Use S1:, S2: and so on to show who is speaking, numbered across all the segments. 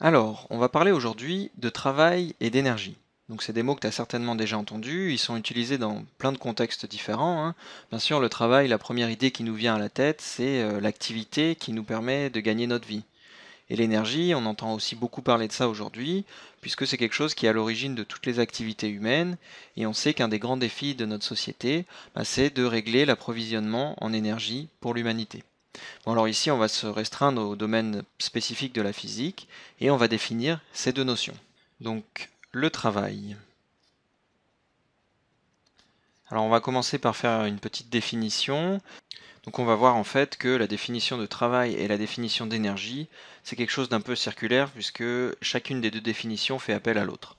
S1: Alors, on va parler aujourd'hui de travail et d'énergie. Donc c'est des mots que tu as certainement déjà entendus, ils sont utilisés dans plein de contextes différents. Hein. Bien sûr, le travail, la première idée qui nous vient à la tête, c'est euh, l'activité qui nous permet de gagner notre vie. Et l'énergie, on entend aussi beaucoup parler de ça aujourd'hui, puisque c'est quelque chose qui est à l'origine de toutes les activités humaines, et on sait qu'un des grands défis de notre société, bah, c'est de régler l'approvisionnement en énergie pour l'humanité. Bon, alors ici, on va se restreindre au domaine spécifique de la physique et on va définir ces deux notions. Donc, le travail. Alors, on va commencer par faire une petite définition. Donc, on va voir en fait que la définition de travail et la définition d'énergie, c'est quelque chose d'un peu circulaire puisque chacune des deux définitions fait appel à l'autre.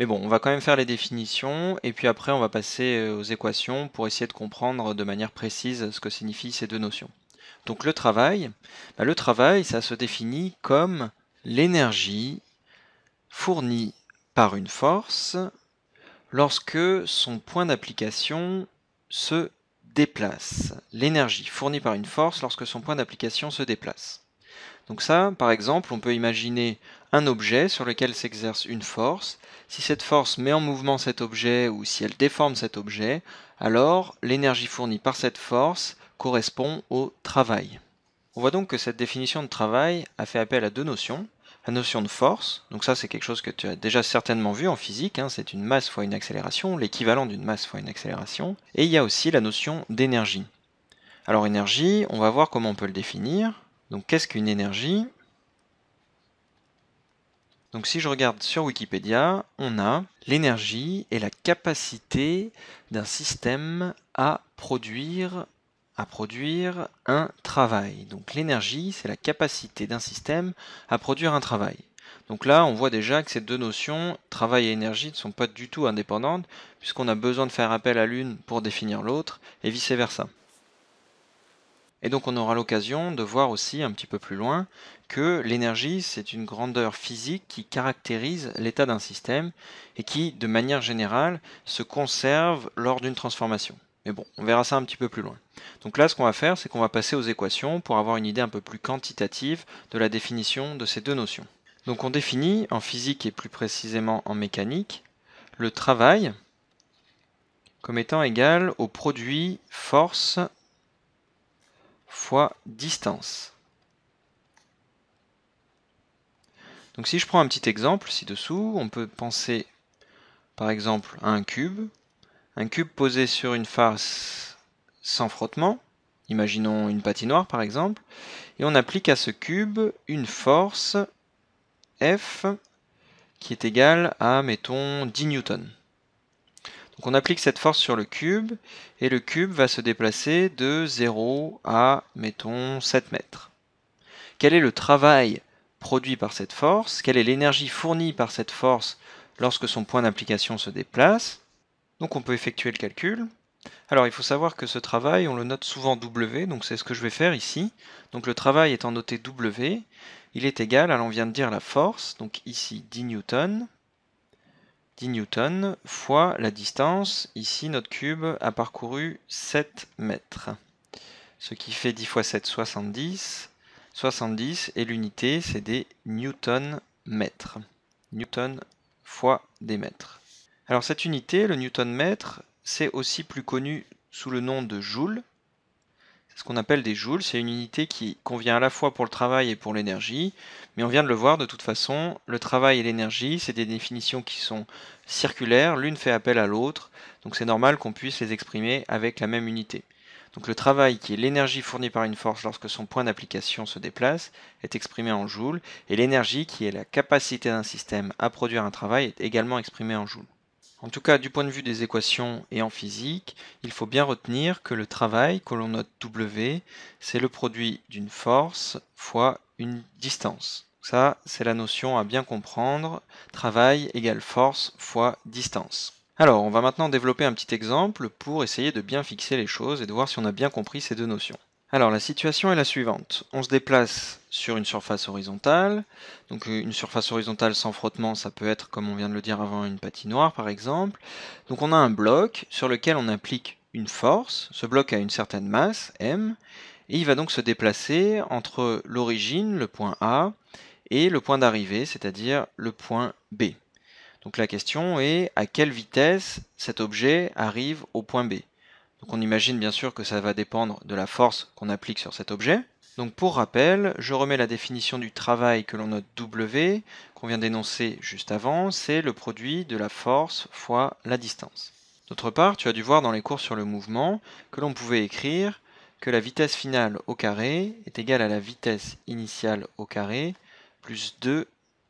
S1: Mais bon, on va quand même faire les définitions, et puis après on va passer euh, aux équations pour essayer de comprendre de manière précise ce que signifient ces deux notions. Donc le travail, bah, le travail, ça se définit comme l'énergie fournie par une force lorsque son point d'application se déplace. L'énergie fournie par une force lorsque son point d'application se déplace. Donc ça, par exemple, on peut imaginer un objet sur lequel s'exerce une force. Si cette force met en mouvement cet objet ou si elle déforme cet objet, alors l'énergie fournie par cette force correspond au travail. On voit donc que cette définition de travail a fait appel à deux notions. La notion de force, donc ça c'est quelque chose que tu as déjà certainement vu en physique, hein, c'est une masse fois une accélération, l'équivalent d'une masse fois une accélération, et il y a aussi la notion d'énergie. Alors énergie, on va voir comment on peut le définir. Donc qu'est-ce qu'une énergie donc si je regarde sur Wikipédia, on a l'énergie et la capacité d'un système à produire à produire un travail. Donc l'énergie, c'est la capacité d'un système à produire un travail. Donc là, on voit déjà que ces deux notions, travail et énergie, ne sont pas du tout indépendantes, puisqu'on a besoin de faire appel à l'une pour définir l'autre, et vice-versa. Et donc on aura l'occasion de voir aussi un petit peu plus loin que l'énergie, c'est une grandeur physique qui caractérise l'état d'un système et qui, de manière générale, se conserve lors d'une transformation. Mais bon, on verra ça un petit peu plus loin. Donc là, ce qu'on va faire, c'est qu'on va passer aux équations pour avoir une idée un peu plus quantitative de la définition de ces deux notions. Donc on définit, en physique et plus précisément en mécanique, le travail comme étant égal au produit force fois distance. Donc si je prends un petit exemple ci-dessous, on peut penser par exemple à un cube un cube posé sur une face sans frottement, imaginons une patinoire par exemple, et on applique à ce cube une force F qui est égale à, mettons, 10 newtons. Donc on applique cette force sur le cube, et le cube va se déplacer de 0 à, mettons, 7 mètres. Quel est le travail produit par cette force Quelle est l'énergie fournie par cette force lorsque son point d'application se déplace donc on peut effectuer le calcul. Alors il faut savoir que ce travail, on le note souvent W, donc c'est ce que je vais faire ici. Donc le travail étant noté W, il est égal à, on vient de dire la force, donc ici 10 newtons, 10 newtons fois la distance, ici notre cube a parcouru 7 mètres. Ce qui fait 10 fois 7, 70. 70 et l'unité c'est des newtons mètres. Newton fois des mètres. Alors cette unité, le newton-mètre, c'est aussi plus connu sous le nom de joules. C'est ce qu'on appelle des joules, c'est une unité qui convient à la fois pour le travail et pour l'énergie, mais on vient de le voir de toute façon, le travail et l'énergie, c'est des définitions qui sont circulaires, l'une fait appel à l'autre, donc c'est normal qu'on puisse les exprimer avec la même unité. Donc le travail, qui est l'énergie fournie par une force lorsque son point d'application se déplace, est exprimé en joules, et l'énergie, qui est la capacité d'un système à produire un travail, est également exprimée en joules. En tout cas, du point de vue des équations et en physique, il faut bien retenir que le travail que l'on note W, c'est le produit d'une force fois une distance. Ça, c'est la notion à bien comprendre. Travail égale force fois distance. Alors, on va maintenant développer un petit exemple pour essayer de bien fixer les choses et de voir si on a bien compris ces deux notions. Alors la situation est la suivante. On se déplace sur une surface horizontale. Donc euh, une surface horizontale sans frottement, ça peut être, comme on vient de le dire avant, une patinoire par exemple. Donc on a un bloc sur lequel on applique une force. Ce bloc a une certaine masse, m, et il va donc se déplacer entre l'origine, le point A, et le point d'arrivée, c'est-à-dire le point B. Donc la question est à quelle vitesse cet objet arrive au point B. Donc on imagine bien sûr que ça va dépendre de la force qu'on applique sur cet objet. Donc pour rappel, je remets la définition du travail que l'on note W, qu'on vient d'énoncer juste avant, c'est le produit de la force fois la distance. D'autre part, tu as dû voir dans les cours sur le mouvement que l'on pouvait écrire que la vitesse finale au carré est égale à la vitesse initiale au carré plus 2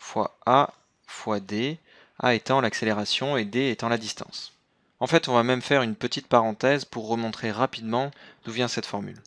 S1: fois A fois D, A étant l'accélération et D étant la distance. En fait, on va même faire une petite parenthèse pour remontrer rapidement d'où vient cette formule.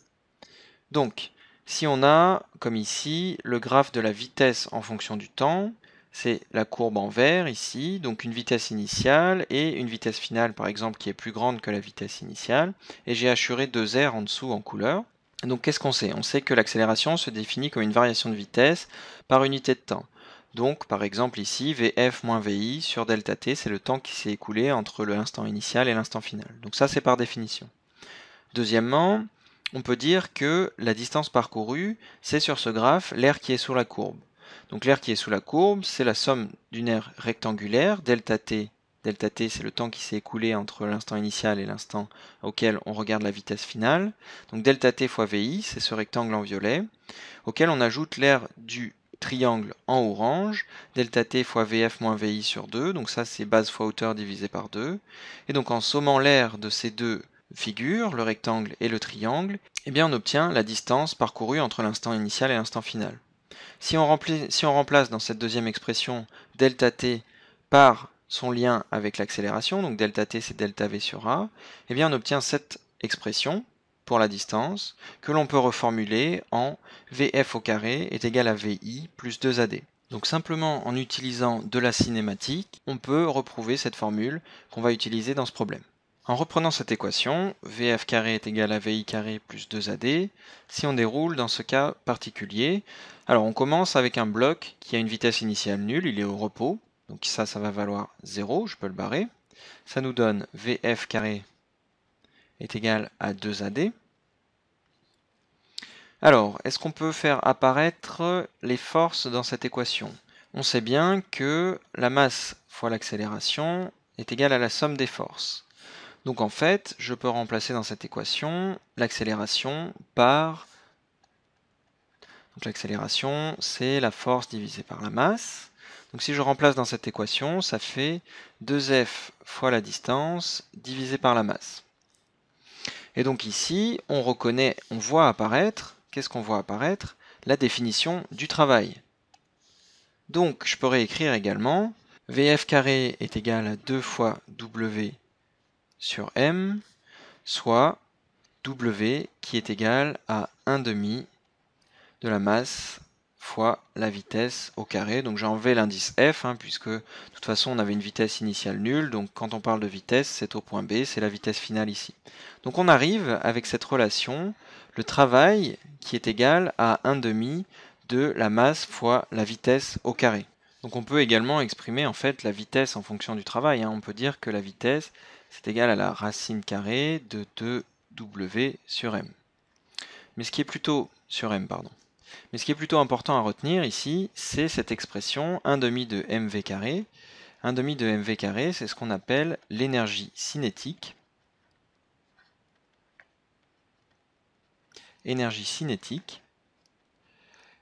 S1: Donc, si on a, comme ici, le graphe de la vitesse en fonction du temps, c'est la courbe en vert ici, donc une vitesse initiale et une vitesse finale par exemple qui est plus grande que la vitesse initiale, et j'ai assuré deux R en dessous en couleur. Donc qu'est-ce qu'on sait On sait que l'accélération se définit comme une variation de vitesse par unité de temps. Donc par exemple ici, Vf moins Vi sur delta t, c'est le temps qui s'est écoulé entre l'instant initial et l'instant final. Donc ça c'est par définition. Deuxièmement, on peut dire que la distance parcourue, c'est sur ce graphe l'air qui est sous la courbe. Donc l'air qui est sous la courbe, c'est la somme d'une aire rectangulaire, delta t, delta t c'est le temps qui s'est écoulé entre l'instant initial et l'instant auquel on regarde la vitesse finale. Donc delta t fois vi, c'est ce rectangle en violet, auquel on ajoute l'air du triangle en orange, delta t fois vf moins vi sur 2, donc ça c'est base fois hauteur divisé par 2, et donc en sommant l'air de ces deux figures, le rectangle et le triangle, eh bien on obtient la distance parcourue entre l'instant initial et l'instant final. Si on, si on remplace dans cette deuxième expression delta t par son lien avec l'accélération, donc delta t c'est delta v sur a, eh bien on obtient cette expression la distance, que l'on peut reformuler en VF au carré est égal à VI plus 2AD. Donc simplement en utilisant de la cinématique, on peut reprouver cette formule qu'on va utiliser dans ce problème. En reprenant cette équation, VF carré est égal à VI carré plus 2AD, si on déroule dans ce cas particulier, alors on commence avec un bloc qui a une vitesse initiale nulle, il est au repos, donc ça, ça va valoir 0, je peux le barrer. Ça nous donne VF carré est égal à 2AD. Alors, est-ce qu'on peut faire apparaître les forces dans cette équation On sait bien que la masse fois l'accélération est égale à la somme des forces. Donc en fait, je peux remplacer dans cette équation l'accélération par... l'accélération, c'est la force divisée par la masse. Donc si je remplace dans cette équation, ça fait 2f fois la distance divisée par la masse. Et donc ici, on reconnaît, on voit apparaître, qu'est-ce qu'on voit apparaître La définition du travail. Donc je pourrais écrire également VF carré est égal à 2 fois W sur M, soit W qui est égal à 1 demi de la masse fois la vitesse au carré. Donc j'ai enlevé l'indice f, hein, puisque de toute façon on avait une vitesse initiale nulle, donc quand on parle de vitesse, c'est au point B, c'est la vitesse finale ici. Donc on arrive avec cette relation, le travail qui est égal à 1 demi de la masse fois la vitesse au carré. Donc on peut également exprimer en fait la vitesse en fonction du travail. Hein. On peut dire que la vitesse c'est égal à la racine carrée de 2w sur m. Mais ce qui est plutôt sur m, pardon. Mais ce qui est plutôt important à retenir ici, c'est cette expression 1,5 demi de mv carré. 1 demi de mv carré, c'est ce qu'on appelle l'énergie cinétique. Énergie cinétique.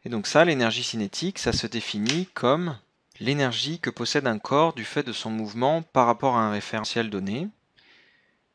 S1: Et donc ça, l'énergie cinétique, ça se définit comme l'énergie que possède un corps du fait de son mouvement par rapport à un référentiel donné.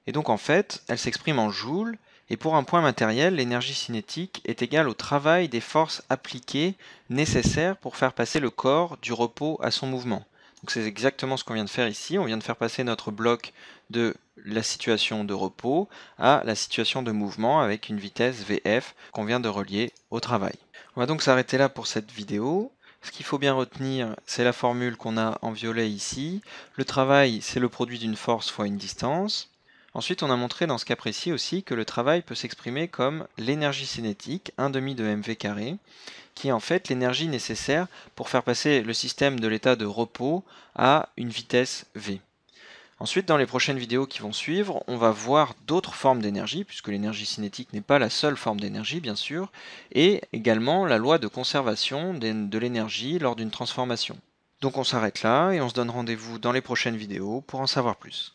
S1: Et donc en fait, elle s'exprime en joules, et pour un point matériel, l'énergie cinétique est égale au travail des forces appliquées nécessaires pour faire passer le corps du repos à son mouvement. Donc c'est exactement ce qu'on vient de faire ici. On vient de faire passer notre bloc de la situation de repos à la situation de mouvement avec une vitesse VF qu'on vient de relier au travail. On va donc s'arrêter là pour cette vidéo. Ce qu'il faut bien retenir, c'est la formule qu'on a en violet ici. Le travail, c'est le produit d'une force fois une distance. Ensuite, on a montré dans ce cas précis aussi que le travail peut s'exprimer comme l'énergie cinétique, 1,5 de mv qui est en fait l'énergie nécessaire pour faire passer le système de l'état de repos à une vitesse v. Ensuite, dans les prochaines vidéos qui vont suivre, on va voir d'autres formes d'énergie, puisque l'énergie cinétique n'est pas la seule forme d'énergie, bien sûr, et également la loi de conservation de l'énergie lors d'une transformation. Donc on s'arrête là, et on se donne rendez-vous dans les prochaines vidéos pour en savoir plus.